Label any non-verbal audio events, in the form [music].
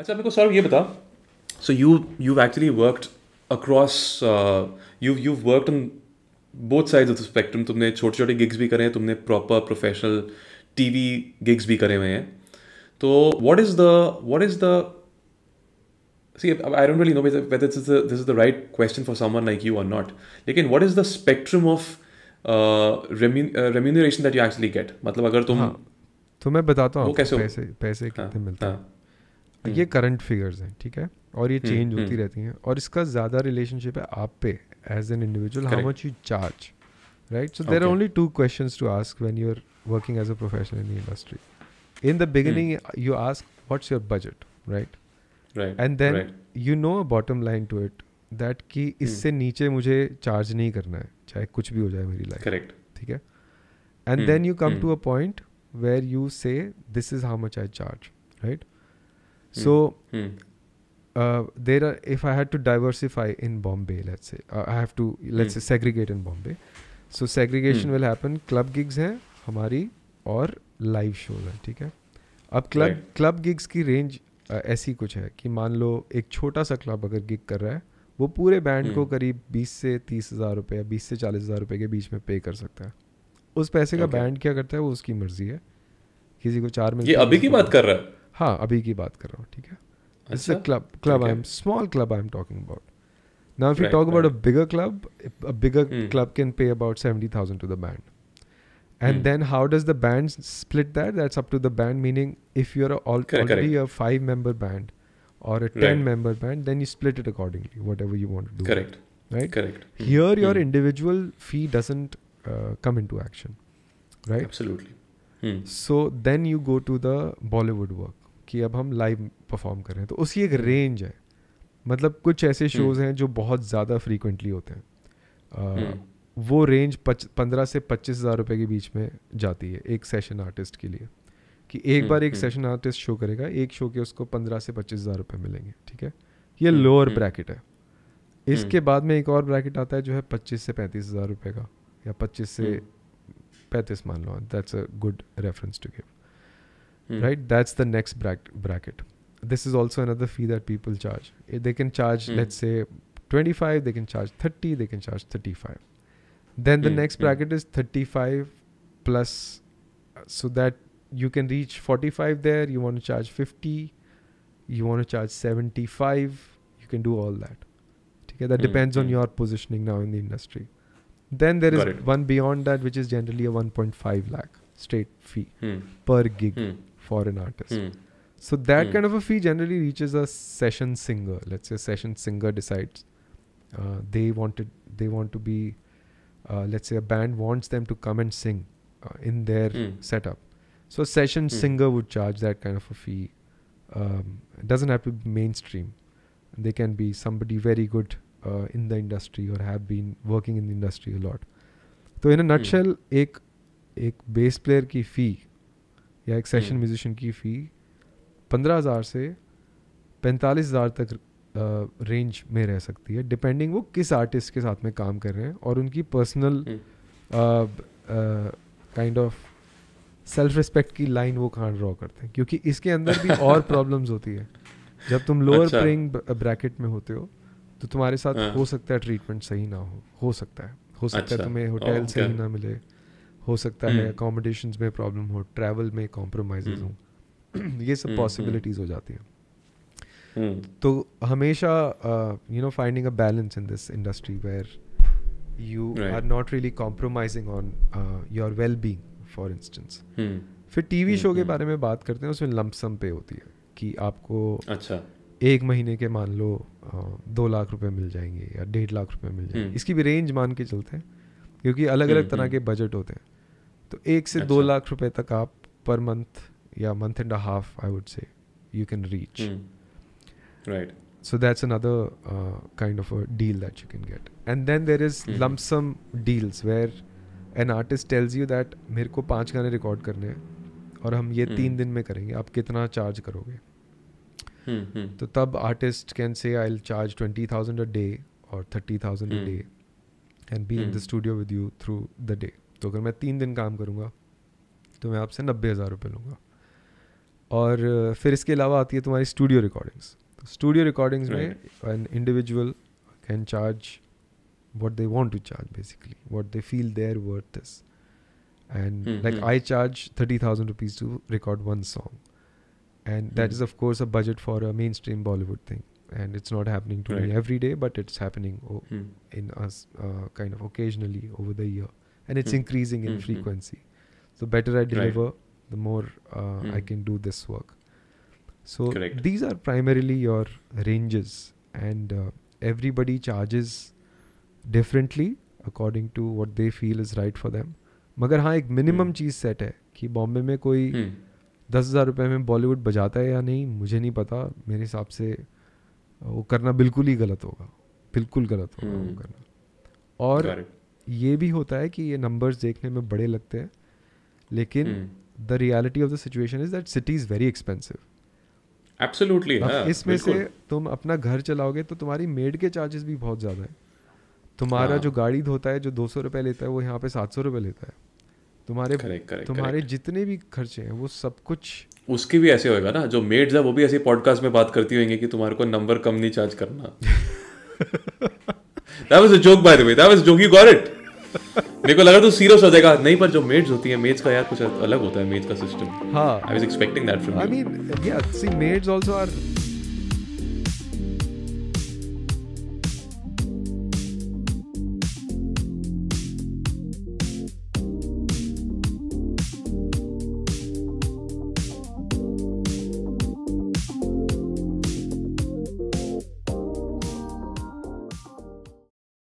अच्छा मेरे को सौरभ ये बता so you you actually worked across you you worked in both side of the spectrum तुमने छोटे छोटे गिग्स भी करे हैं तुमने proper professional TV gigs भी करे हुए हैं तो what is the what is the see I don't really know whether is this is the right question for someone like you are not लेकिन what is the spectrum of remuneration that you actually get मतलब अगर तुम हाँ, तो मैं बताता हूँ कैसे पैसे, पैसे हाँ, मिलता हाँ, तो ये करंट हम्म। फिगर्स हैं ठीक है और ये चेंज हम्म, होती हम्म। रहती हैं और इसका ज़्यादा रिलेशनशिप है आप पे as an individual how much you charge right so there are only two question to ask when you are working as a professional in the industry in the beginning you ask what's your budget right and then you know a bottom line to it that कि hmm. इससे नीचे मुझे charge नहीं करना है चाहे कुछ भी हो जाए मेरी लाइफ करेक्ट ठीक है and then you come to a point where you say this is how much I charge right So hmm. uh, there are if I had to diversify in Bombay, let's say uh, I have to let's hmm. say segregate in Bombay. so segregation hmm. will happen club gigs hain hamari aur live shows hain theek hai ab club right. club gigs ki range uh, aisi kuch hai ki maan lo ek chhota sa club agar gig kar raha hai वो पूरे band को करीब 20 से तीस हज़ार रुपये या बीस से चालीस हज़ार रुपये के बीच में पे कर सकता है उस पैसे का बैंड क्या करता है वो उसकी मर्जी है किसी को चार मिनट ये अभी की बात कर रहा है हाँ अभी की बात कर रहा हूँ ठीक है it's a club club I am small club I am talking about Now, if you talk about a bigger club, a bigger hmm. club can pay about 70,000 to the band. And hmm. then how does the band split that? That's up to the band, meaning if you're a already a five member band or a 10 member band, then you split it accordingly, whatever you want to do. Correct. Right? Correct. Hmm. Here, your individual fee doesn't uh, come into action. Right? Absolutely. So then you go to the Bollywood work. कि अब हम live perform कर रहे हैं तो उसकी एक range हम्म। है मतलब कुछ ऐसे शोज़ हम्म। हैं जो बहुत ज़्यादा फ्रीक्वेंटली होते हैं हम्म। वो रेंज पंद्रह से पच्चीस हज़ार रुपये के बीच में जाती है एक सेशन आर्टिस्ट के लिए कि एक बार एक सेशन आर्टिस्ट शो करेगा एक शो के उसको पंद्रह से पच्चीस हज़ार रुपये मिलेंगे ठीक है ये लोअर ब्रैकेट है इसके बाद में एक और ब्रैकेट आता है जो है पच्चीस से पैंतीस हज़ार रुपये का या पच्चीस से पैंतीस मान लो that's a good reference to give mm. right that's the next bracket this is also another fee that people charge eh, they can charge mm. let's say 25 they can charge 30 they can charge 35 then the hmm, next hmm. bracket is 35 plus so that you can reach 45 there you want to charge 50 you want to charge 75 you can do all that okay that hmm, depends on your positioning now in the industry then there Got is it. one beyond that which is generally a 1.5 lakh straight fee hmm. per gig hmm for an artist. Hmm. So that hmm. kind of a fee generally reaches a session singer. Let's say a session singer decides uh, they wanted they want to be, uh, let's say a band wants them to come and sing uh, in their hmm. setup. So a session singer would charge that kind of a fee. Um, it doesn't have to be mainstream. They can be somebody very good uh, in the industry or have been working in the industry a lot. So in a nutshell, a bass player की fee. या एक session musician हम्म। की फ़ी पंद्रह हज़ार से पैंतालीस हज़ार तक रेंज में रह सकती है डिपेंडिंग वो किस आर्टिस्ट के साथ में काम कर रहे हैं और उनकी personal kind of self respect की लाइन वो कहाँ ड्रॉ करते हैं क्योंकि इसके अंदर भी और प्रॉब्लम्स [laughs] होती है जब तुम लोअर अच्छा। ब्रैकेट में होते हो तो तुम्हारे साथ हाँ। हो सकता है ट्रीटमेंट सही ना हो हो सकता है हो सकता अच्छा। है तुम्हें होटल oh, सही ना मिले हो सकता है अकोमोडेशन हम्म। में प्रॉब्लम हो ट्रैवल में कॉम्प्रोमाइज हो ये सब पॉसिबिलिटीज़ हम्म, हम्म। हो जाती हैं तो हमेशा you know finding a balance in this industry where you are not really compromising on your well being for instance फिर टीवी शो के बारे में बात करते हैं उसमें लमसम पे होती है कि आपको अच्छा एक महीने के मान लो uh, दो लाख रुपए मिल जाएंगे या डेढ़ लाख रुपए मिल जाएंगे इसकी भी रेंज मान के चलते हैं क्योंकि अलग अलग हम्म, तरह हम्म। के बजट होते हैं तो एक से दो अच्छा। लाख रुपए तक आप पर मंथ या month and half I would say you can reach right so that's another kind of a deal that you can get and then there is lump sum deals where an artist tells you that मेरे को पांच गाने record करने हैं और हम ये तीन हम्म। दिन में करेंगे आप कितना चार्ज करोगे तो तब artist can say I charge twenty thousand a day और thirty thousand a day and be in the studio with you through the day तो अगर मैं तीन दिन काम करूँगा तो मैं आपसे नब्बे हज़ार रुपये लूँगा और फिर इसके अलावा आती है तुम्हारी स्टूडियो रिकॉर्डिंग्स तो स्टूडियो रिकॉर्डिंग्स में an individual can charge what they want to charge basically what they feel their worth is and mm-hmm. like hmm. i charge 30000 rupees to record one song and mm-hmm. that hmm. is of course a budget for a mainstream bollywood thing and it's not happening to right. me every day but it's happening o- hmm. in us uh, kind of occasionally over the year and it's hmm. increasing in hmm. hmm. frequency so better i deliver right. the more uh, i hmm. can do this work so Correct. these are primarily your ranges and uh, everybody charges differently according to what they feel is right for them मगर हाँ एक minimum hmm. चीज़ set है कि बॉम्बे में कोई दस हज़ार रुपए में बॉलीवुड बजाता है या नहीं मुझे नहीं पता मेरे हिसाब से वो करना बिल्कुल ही गलत होगा बिल्कुल गलत होगा वो हम्म। करना और ये भी होता है कि ये नंबर्स देखने में बड़े लगते हैं लेकिन the reality of the situation is that city is very expensive absolutely इसमें से तुम अपना घर चलाओगे तो तुम्हारी मेड के चार्जेस भी बहुत ज़्यादा है तुम्हारा हाँ। जो गाड़ी धोता है जो दो सौ रुपये लेता है वो यहाँ पे सात सौ रुपये लेता है तुम्हारे correct, correct, तुम्हारे correct. जितने भी खर्चे हैं वो सब कुछ उसकी भी ऐसे होएगा ना जो मेड्स है वो भी ऐसे पॉडकास्ट में बात करती होंगे कि तुम्हारे को नंबर कम नहीं चार्ज करना that was a joke by the way that was joke you got it मेरे को लगा तू सीरियस हो जाएगा नहीं पर जो मेड्स होती है मेड्स का यार कुछ अलग होता है मेड्स का सिस्टम हां I was expecting that from I mean या सी मेड्स आल्सो आर